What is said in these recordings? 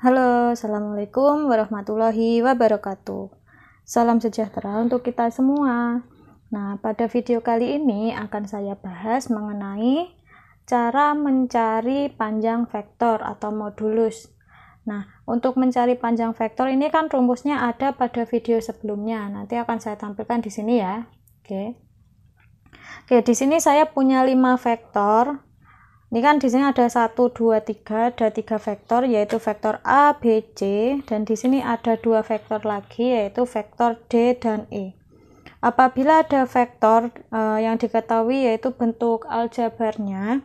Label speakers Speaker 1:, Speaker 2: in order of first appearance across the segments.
Speaker 1: Halo, Assalamualaikum warahmatullahi wabarakatuh. Salam sejahtera untuk kita semua. Nah, pada video kali ini akan saya bahas mengenai cara mencari panjang vektor atau modulus. Nah, untuk mencari panjang vektor ini kan rumusnya ada pada video sebelumnya. Nanti akan saya tampilkan di sini ya. Oke. Oke, di sini saya punya 5 vektor ini kan di sini ada 1, 2, 3, ada 3 vektor yaitu vektor A, B, C dan di sini ada dua vektor lagi yaitu vektor D dan E. Apabila ada vektor uh, yang diketahui yaitu bentuk aljabarnya,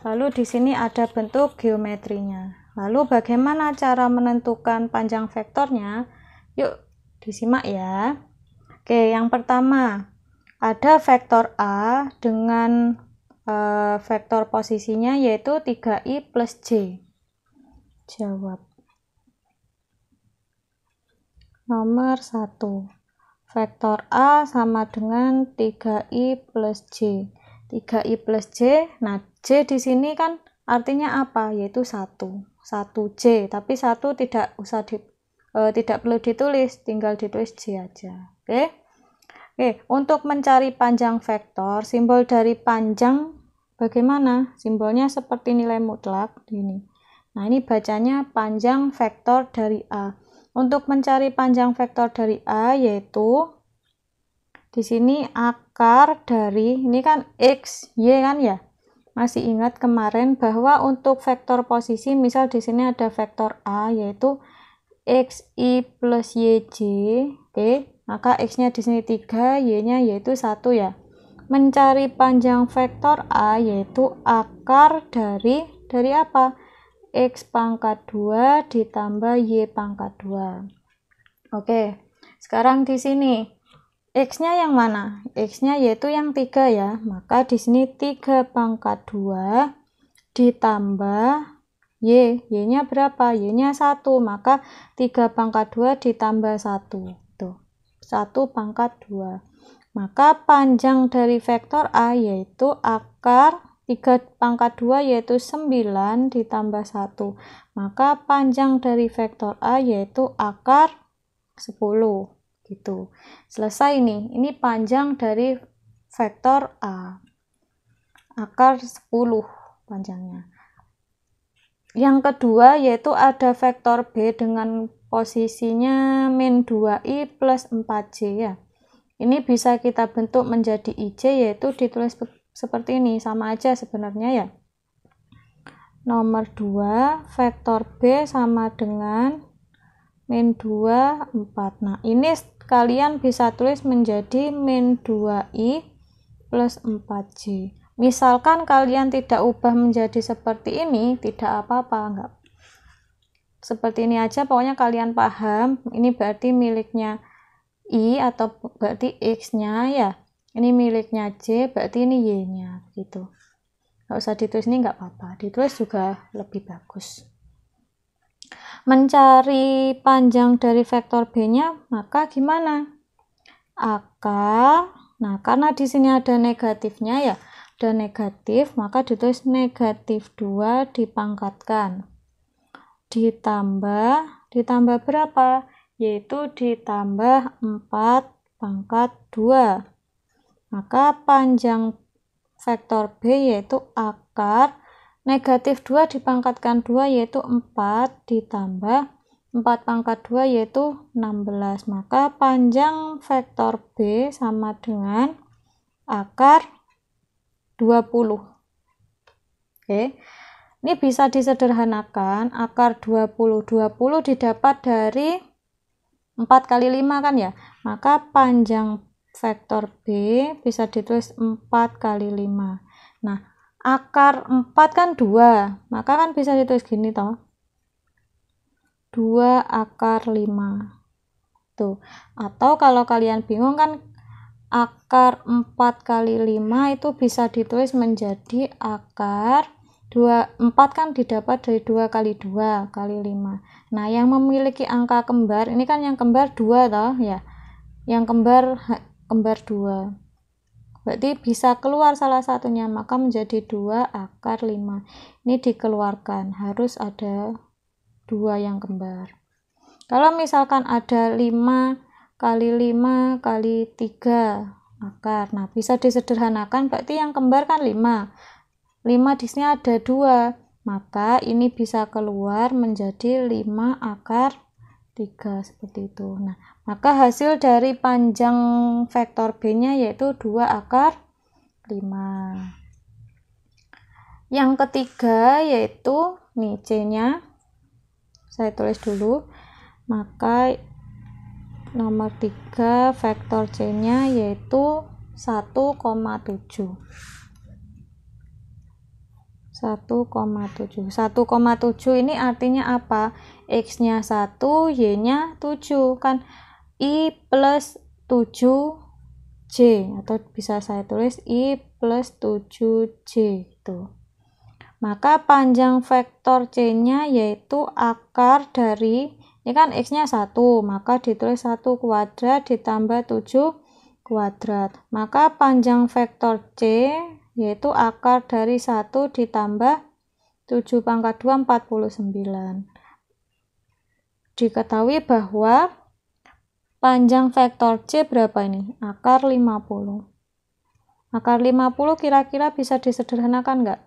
Speaker 1: lalu di sini ada bentuk geometrinya. Lalu bagaimana cara menentukan panjang vektornya? Yuk disimak ya. Oke, yang pertama ada vektor A dengan uh, vektor posisinya yaitu 3i plus j jawab nomor 1 vektor A sama dengan 3i plus j 3i plus j nah j di sini kan artinya apa yaitu 1 1 j tapi 1 tidak usah di, uh, tidak perlu ditulis tinggal ditulis j aja oke okay? Oke, untuk mencari panjang vektor, simbol dari panjang Bagaimana? Simbolnya seperti nilai mutlak ini. Nah, ini bacanya panjang vektor dari A. Untuk mencari panjang vektor dari A yaitu di sini akar dari ini kan x, y kan ya? Masih ingat kemarin bahwa untuk vektor posisi misal di sini ada vektor A yaitu x i plus y j, oke? Maka x-nya di sini 3, y-nya yaitu 1 ya mencari panjang vektor A yaitu akar dari dari apa? X pangkat 2 ditambah Y pangkat 2. Oke, sekarang di sini X-nya yang mana? X-nya yaitu yang 3 ya. Maka di sini 3 pangkat 2 ditambah Y. Y-nya berapa? Y-nya 1. Maka 3 pangkat 2 ditambah 1. Tuh, 1 pangkat 2. Maka panjang dari vektor A yaitu akar 3 pangkat 2 yaitu 9 ditambah 1. Maka panjang dari vektor A yaitu akar 10. Gitu. Selesai ini Ini panjang dari vektor A. Akar 10 panjangnya. Yang kedua yaitu ada vektor B dengan posisinya min 2i plus 4j ya. Ini bisa kita bentuk menjadi IJ yaitu ditulis seperti ini, sama aja sebenarnya ya. Nomor 2, vektor B sama dengan min 2, 4. Nah, ini kalian bisa tulis menjadi min 2i plus 4j. Misalkan kalian tidak ubah menjadi seperti ini, tidak apa-apa, enggak seperti ini aja pokoknya kalian paham ini berarti miliknya I atau berarti X-nya ya ini miliknya c berarti ini Y-nya gitu nggak usah ditulis ini nggak apa-apa ditulis juga lebih bagus mencari panjang dari vektor B-nya maka gimana akar nah karena di sini ada negatifnya ya ada negatif maka ditulis negatif 2 dipangkatkan ditambah ditambah berapa yaitu ditambah 4 pangkat 2. Maka panjang vektor B yaitu akar negatif 2 dipangkatkan 2 yaitu 4 ditambah 4 pangkat 2 yaitu 16. Maka panjang vektor B sama dengan akar 20. Oke. Ini bisa disederhanakan akar 20. 20 didapat dari 4 kali 5 kan ya maka panjang vektor B bisa ditulis 4 kali 5 nah akar 4 kan 2 maka kan bisa ditulis gini toh 2 akar 5 tuh atau kalau kalian bingung kan akar 4 kali 5 itu bisa ditulis menjadi akar dua empat kan didapat dari dua kali dua kali lima nah yang memiliki angka kembar ini kan yang kembar dua toh ya yang kembar kembar dua berarti bisa keluar salah satunya maka menjadi dua akar lima. ini dikeluarkan harus ada dua yang kembar kalau misalkan ada lima kali lima kali tiga akar nah bisa disederhanakan berarti yang kembar kan lima. 5 di sini ada 2 maka ini bisa keluar menjadi 5 akar 3 seperti itu nah maka hasil dari panjang vektor B nya yaitu 2 akar 5 yang ketiga yaitu nih C nya saya tulis dulu maka nomor 3 vektor C nya yaitu 1,7 1,7 1,7 ini artinya apa? X nya 1 Y nya 7 kan I plus 7 J atau bisa saya tulis I plus 7 J itu maka panjang vektor C nya yaitu akar dari ini kan X nya 1 maka ditulis 1 kuadrat ditambah 7 kuadrat maka panjang vektor C yaitu akar dari 1 ditambah 7 pangkat 2 49 diketahui bahwa panjang vektor C berapa ini? akar 50 akar 50 kira-kira bisa disederhanakan nggak?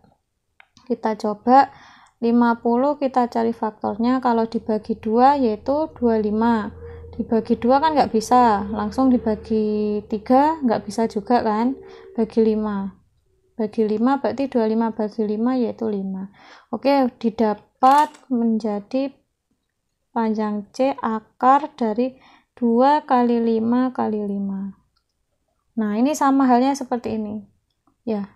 Speaker 1: kita coba 50 kita cari faktornya kalau dibagi 2 yaitu 25 dibagi 2 kan nggak bisa langsung dibagi 3 nggak bisa juga kan bagi 5 bagi 5 berarti 25 bagi 5 yaitu 5 oke didapat menjadi panjang C akar dari 2 kali 5 kali 5 nah ini sama halnya seperti ini ya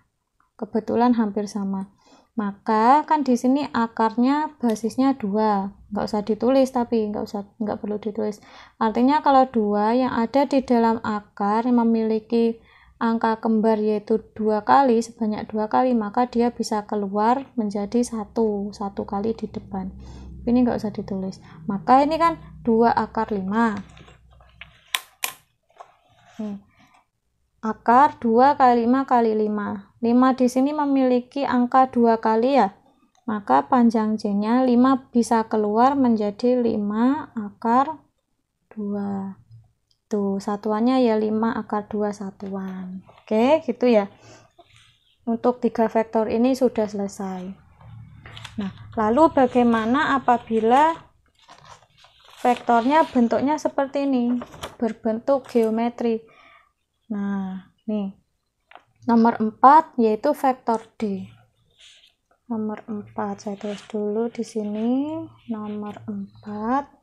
Speaker 1: kebetulan hampir sama maka kan di sini akarnya basisnya 2 nggak usah ditulis tapi nggak usah nggak perlu ditulis artinya kalau 2 yang ada di dalam akar yang memiliki angka kembar yaitu dua kali sebanyak dua kali maka dia bisa keluar menjadi satu satu kali di depan ini nggak usah ditulis maka ini kan 2 akar 5 Nih, akar 2 kali 5 kali 5 5 di sini memiliki angka 2 kali ya maka panjang jenya 5 bisa keluar menjadi 5 akar 2 itu satuannya ya 5 akar 2 satuan oke gitu ya untuk tiga vektor ini sudah selesai nah lalu bagaimana apabila vektornya bentuknya seperti ini berbentuk geometri nah nih nomor 4 yaitu vektor D nomor 4 saya tulis dulu di sini nomor 4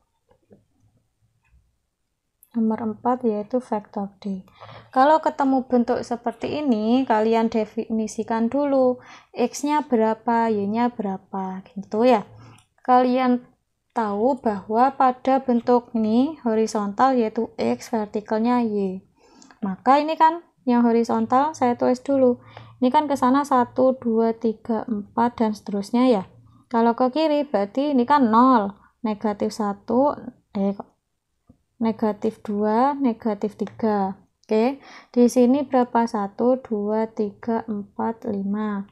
Speaker 1: Nomor 4 yaitu vektor D. Kalau ketemu bentuk seperti ini, kalian definisikan dulu X-nya berapa, Y-nya berapa, gitu ya. Kalian tahu bahwa pada bentuk ini horizontal yaitu X, vertikalnya Y. Maka ini kan yang horizontal saya tulis dulu. Ini kan ke sana 1, 2, 3, 4, dan seterusnya ya. Kalau ke kiri berarti ini kan 0, negatif 1, eh negatif 2, negatif 3. Oke, di sini berapa? 1, 2, 3, 4, 5.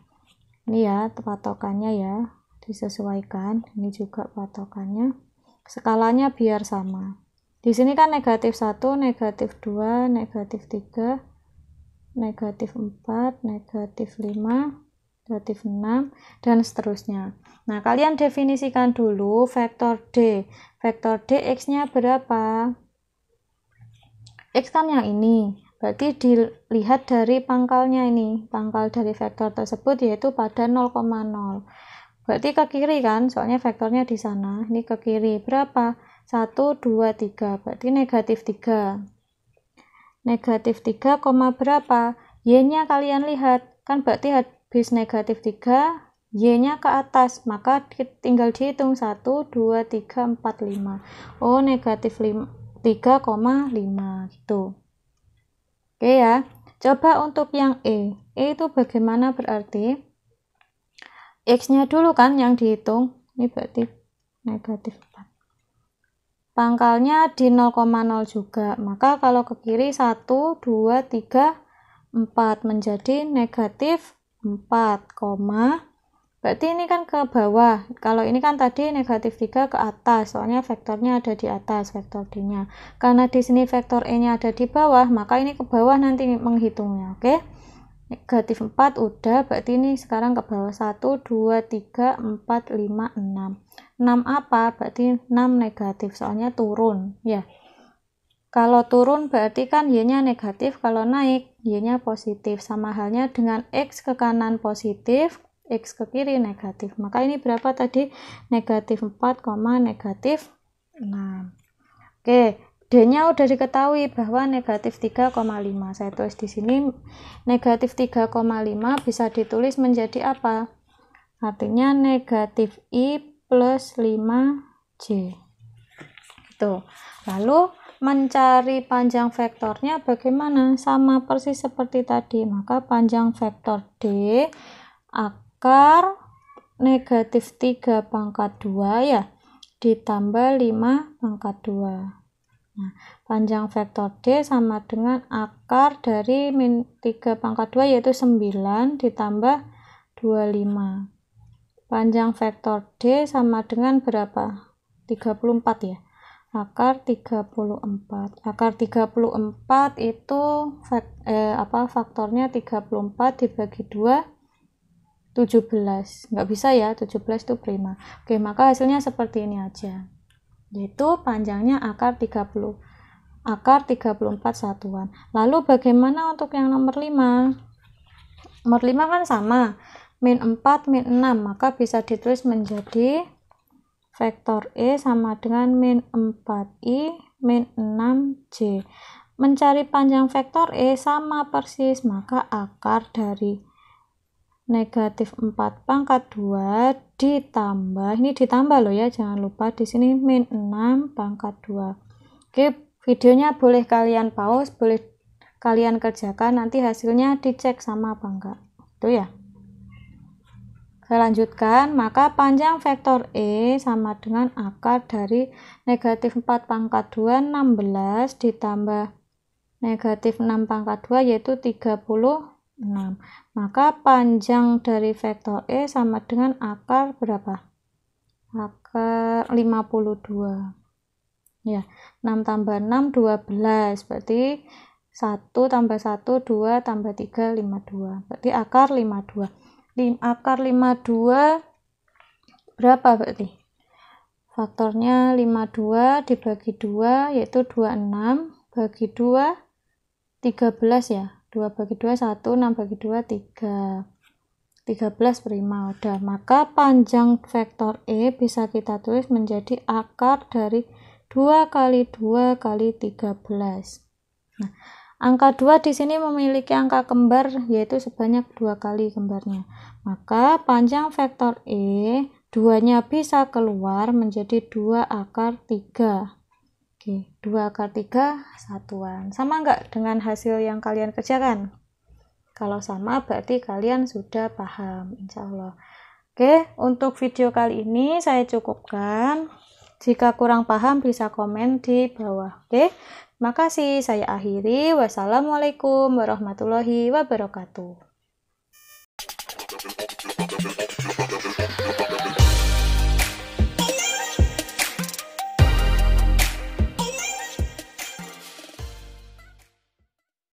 Speaker 1: Ini ya, patokannya ya, disesuaikan. Ini juga patokannya. Skalanya biar sama. Di sini kan negatif 1, negatif 2, negatif 3, negatif 4, negatif 5, negatif 6, dan seterusnya. Nah, kalian definisikan dulu vektor D. Vektor D X-nya berapa? X kan yang ini. Berarti dilihat dari pangkalnya ini. Pangkal dari vektor tersebut yaitu pada 0,0. Berarti ke kiri kan? Soalnya vektornya di sana. Ini ke kiri. Berapa? 1, 2, 3. Berarti negatif 3. Negatif 3, berapa? Y-nya kalian lihat. Kan berarti bis negatif 3 Y-nya ke atas, maka tinggal dihitung 1, 2, 3, 4, 5. Oh, negatif 3,5 gitu. Oke ya, coba untuk yang E. E itu bagaimana berarti? X-nya dulu kan yang dihitung. Ini berarti negatif 4. Pangkalnya di 0,0 juga. Maka kalau ke kiri 1, 2, 3, 4 menjadi negatif 4, koma. Berarti ini kan ke bawah. Kalau ini kan tadi negatif 3 ke atas, soalnya vektornya ada di atas, vektor D-nya. Karena di sini vektor E-nya ada di bawah, maka ini ke bawah nanti menghitungnya, oke? Okay? Negatif 4 udah, berarti ini sekarang ke bawah 1, 2, 3, 4, 5, 6. 6 apa? Berarti 6 negatif, soalnya turun, ya. Yeah. Kalau turun berarti kan Y-nya negatif, kalau naik Y-nya positif. Sama halnya dengan X ke kanan positif, X ke kiri negatif. Maka ini berapa tadi? Negatif 4, negatif 6. Oke, D-nya udah diketahui bahwa negatif 3,5. Saya tulis di sini negatif 3,5 bisa ditulis menjadi apa? Artinya negatif I plus 5J. Gitu. Lalu mencari panjang vektornya bagaimana? Sama persis seperti tadi. Maka panjang vektor D akar negatif 3 pangkat 2 ya ditambah 5 pangkat 2. Nah, panjang vektor D sama dengan akar dari min 3 pangkat 2 yaitu 9 ditambah 25. Panjang vektor D sama dengan berapa? 34 ya akar 34 akar 34 itu fak, eh, apa faktornya 34 dibagi 2 17 nggak bisa ya 17 itu prima oke maka hasilnya seperti ini aja yaitu panjangnya akar 30 akar 34 satuan lalu bagaimana untuk yang nomor 5 nomor 5 kan sama min 4 min 6 maka bisa ditulis menjadi Vektor E sama dengan min 4I min 6J. Mencari panjang vektor E sama persis, maka akar dari negatif 4 pangkat 2 ditambah, ini ditambah loh ya, jangan lupa di sini min 6 pangkat 2. Oke, videonya boleh kalian pause, boleh kalian kerjakan, nanti hasilnya dicek sama apa enggak. Itu ya. Saya lanjutkan, maka panjang vektor E sama dengan akar dari negatif 4 pangkat 2, 16 ditambah negatif 6 pangkat 2 yaitu 36. Maka panjang dari vektor E sama dengan akar berapa? Akar 52. Ya, 6 tambah 6, 12. Berarti 1 tambah 1, 2 tambah 3, 52. Berarti akar 52. 5, akar 52 berapa berarti? Faktornya 52 dibagi 2 yaitu 26 bagi 2 13 ya. 2 bagi 2 1, 6 bagi 2 3. 13 prima udah maka panjang vektor E bisa kita tulis menjadi akar dari 2 kali 2 kali 13 nah angka 2 di sini memiliki angka kembar yaitu sebanyak dua kali kembarnya maka panjang vektor E duanya bisa keluar menjadi 2 akar 3. Oke, 2 akar 3 satuan. Sama enggak dengan hasil yang kalian kerjakan? Kalau sama berarti kalian sudah paham, insya Allah. Oke, untuk video kali ini saya cukupkan. Jika kurang paham bisa komen di bawah. Oke, makasih saya akhiri. Wassalamualaikum warahmatullahi wabarakatuh.